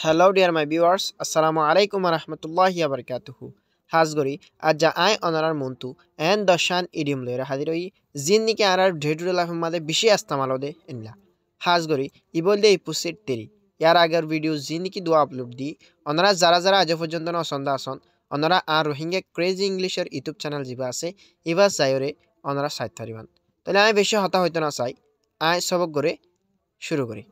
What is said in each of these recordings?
hello dear my viewers আসসালামু আলাইকুম রহমতুল্লাহ আবরকাতহু হাজগরি আজ যা আয় অনারার মন্তু এন দশান ইডিম লইরা হাজির ওই জিন্নিকে আরার ঢেটুরে আহমাদে মাদে আস্তামাল আস্তামালদে এনলা হাজগরি ই বলদে এই পুসির তেরি ইয়ার আগের ভিডিও জিন্নিকি দু আপলোড দি অনারা যারা যারা আজ পর্যন্ত নসন্দ আসন অনারা আর রোহিঙ্গা ক্রেজি ইংলিশের ইউটিউব চ্যানেল যা আছে ইবার চাইরে অনারা সাইত তাহলে আয় বেশি হতা হইতো না চাই আয় সবক করে শুরু করি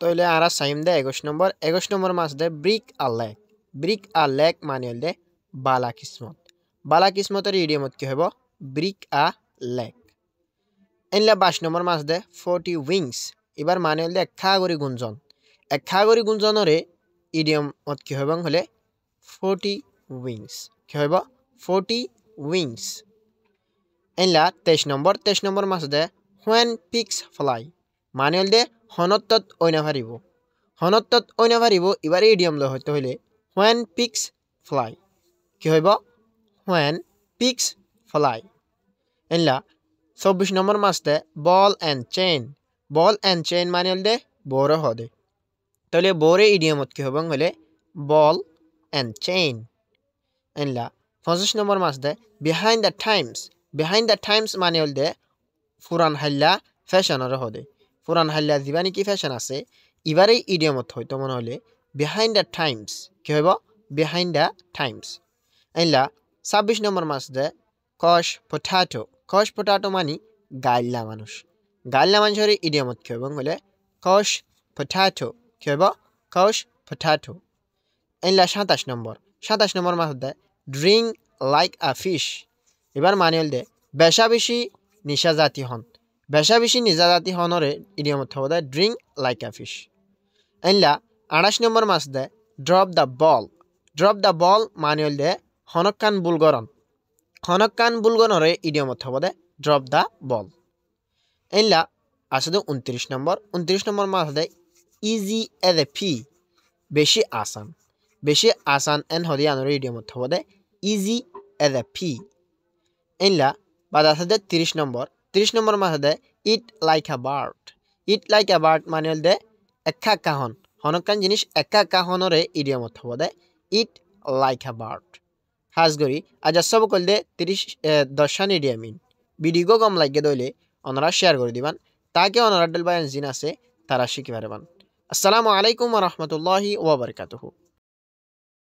তাহলে আর সাইম দেয় একুশ নম্বর একুশ নম্বর মাছ দেয় break a leg break a leg মানে হল দে বালা কিসমত বালা কিসমতের ইডিয়মত কি হব ব্রিক আ লেক এনলে বাইশ নম্বর মাছ দে ফোরটি উইংস এবার মানে হল দে খাগরি গুঞ্জন এক খাগরি গুঞ্জনরে ইডিয়মত কি হব হলে ফোরটি উইংস কি হব ফোরটি উইংস এনলা তেইশ নম্বর তেইশ নম্বর মাছ দে হোয়েন পিক্স ফ্লাই দে মানেলদে সনত্তত অইনাভাৰিব সনত্তত অইনাভাৰিব ইডিয়াম ইডিয়মলৈ সত্য হ'লে হোয়েন পিক্স ফ্লাই কি হ'ব হোয়েন পিক্স ফ্লাই এনলা চৌব্বিছ নম্বৰ মাসতে ball and chain ball and chain মানে হল দে বৌৰ হদে তাহলে বৌৰে ইডিয়ামত কি হ'ব হ'লে বল এণ্ড চেইন এনলা পঞ্চাশ নম্বৰ মাছ দে behind the times behind the times মানে হল দে ফুরান হাল্লা ফেশ্বনৰ হদে পুরান হাল্লা জীবানী কি ফ্যাশন আছে ইবারে ইডিয়মত হয়তো মনে হলে বিহাইন্ড দ্য টাইমস কি হইব বিহাইন্ড দ্য টাইমস আইনলা ছাব্বিশ নম্বর মাস দে কশ পোটাটো কশ পোটাটো মানি গাইল্লা মানুষ গাইল্লা মানুষের ইডিয়মত কি হইব হলে কশ পোটাটো কি হইব কশ পোটাটো আইনলা সাতাশ নম্বর সাতাশ নম্বর মাস দে ড্রিঙ্ক লাইক আ ফিশ এবার মানে হল দে বেশা বেশি নিশা জাতি হন নিজা জাতি হনরে ইডিয়ম হব বোধ ড্রিঙ্ক লাইক আ ফিশ এনলা আড়াশ নম্বর মাস দে drop the ball drop the ball মানে হল দে হনকান বুলগরন হনকান বুলগনরে ইডিয়ম অর্থ বোধ ড্রপ দ্য বল এনলা আছে দে উনত্রিশ নম্বর উনত্রিশ নম্বর মাছ দে ইজি এ দে ফি বেশি আসান বেশি আসান এন হদি আনরে ইডিয়ম অর্থ দে ইজি এ দে ফি এনলা বাদ আছে দে তিরিশ নম্বর ত্রিশ নম্বর মাস দে eat like a bird eat like a bird মানে হল দে একা কাহন হনকান জিনিস একা কাহনরে ইডিয়ম অর্থ দে ইট লাইক আ বার্ড হাজগরি আজ সব কল দে ত্রিশ দশান ইডিয়ামিন ভিডিও গম লাগে দইলে ওনারা শেয়ার করে দিবান তাকে ওনারা ডেল জিন আছে তারা শিখে পারবান আসসালামু আলাইকুম রহমতুল্লাহি ওবরকাতহু